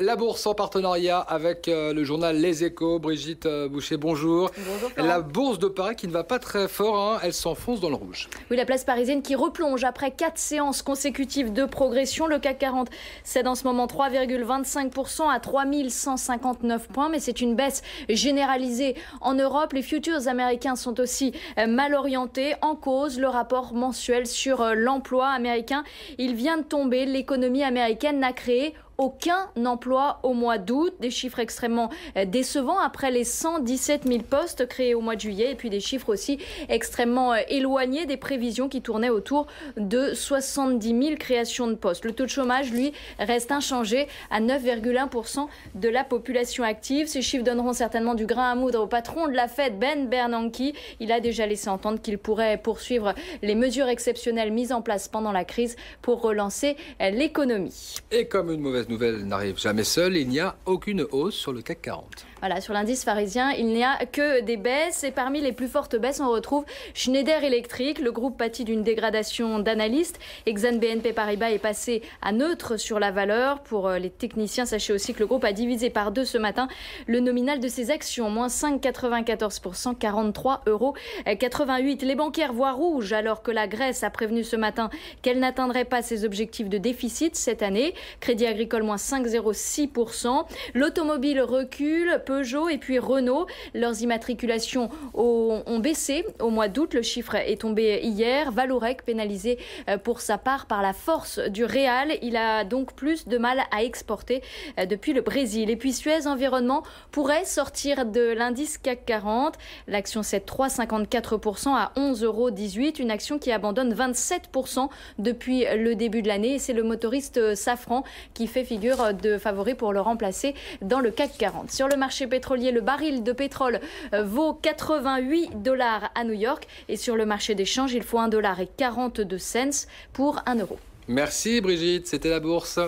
la bourse en partenariat avec euh, le journal Les Échos. Brigitte euh, Boucher, bonjour. La bourse de Paris qui ne va pas très fort, hein. elle s'enfonce dans le rouge. Oui, la place parisienne qui replonge après quatre séances consécutives de progression. Le CAC 40 cède en ce moment 3,25% à 3159 points, mais c'est une baisse généralisée en Europe. Les futurs américains sont aussi euh, mal orientés. En cause, le rapport mensuel sur l'emploi américain. Il vient de tomber. L'économie américaine n'a créé aucun emploi au mois d'août, des chiffres extrêmement euh, décevants après les 117 000 postes créés au mois de juillet et puis des chiffres aussi extrêmement euh, éloignés des prévisions qui tournaient autour de 70 000 créations de postes. Le taux de chômage, lui, reste inchangé à 9,1% de la population active. Ces chiffres donneront certainement du grain à moudre au patron de la Fed, Ben Bernanke. Il a déjà laissé entendre qu'il pourrait poursuivre les mesures exceptionnelles mises en place pendant la crise pour relancer euh, l'économie. Et comme une mauvaise nouvelle n'arrive jamais seule, il n'y a aucune hausse sur le CAC 40. Voilà, sur l'indice parisien, il n'y a que des baisses et parmi les plus fortes baisses, on retrouve Schneider Electric. Le groupe pâtit d'une dégradation d'analystes. Exxon BNP Paribas est passé à neutre sur la valeur. Pour euh, les techniciens, sachez aussi que le groupe a divisé par deux ce matin le nominal de ses actions, moins 5,94%, 43,88 euros. Les bancaires voient rouge alors que la Grèce a prévenu ce matin qu'elle n'atteindrait pas ses objectifs de déficit cette année. Crédit agricole, moins 5,06%. L'automobile recule. Peugeot et puis Renault. Leurs immatriculations ont baissé au mois d'août. Le chiffre est tombé hier. Valourec, pénalisé euh, pour sa part par la force du Real, il a donc plus de mal à exporter euh, depuis le Brésil. Et puis Suez Environnement pourrait sortir de l'indice CAC 40. L'action s'est 3,54% à 11,18 euros. Une action qui abandonne 27% depuis le début de l'année. c'est le motoriste Safran qui fait figure de favori pour le remplacer dans le CAC 40. Sur le marché pétrolier, le baril de pétrole euh, vaut 88 dollars à New York et sur le marché d'échange, il faut 1 dollar et 42 cents pour 1 euro. Merci Brigitte, c'était la bourse.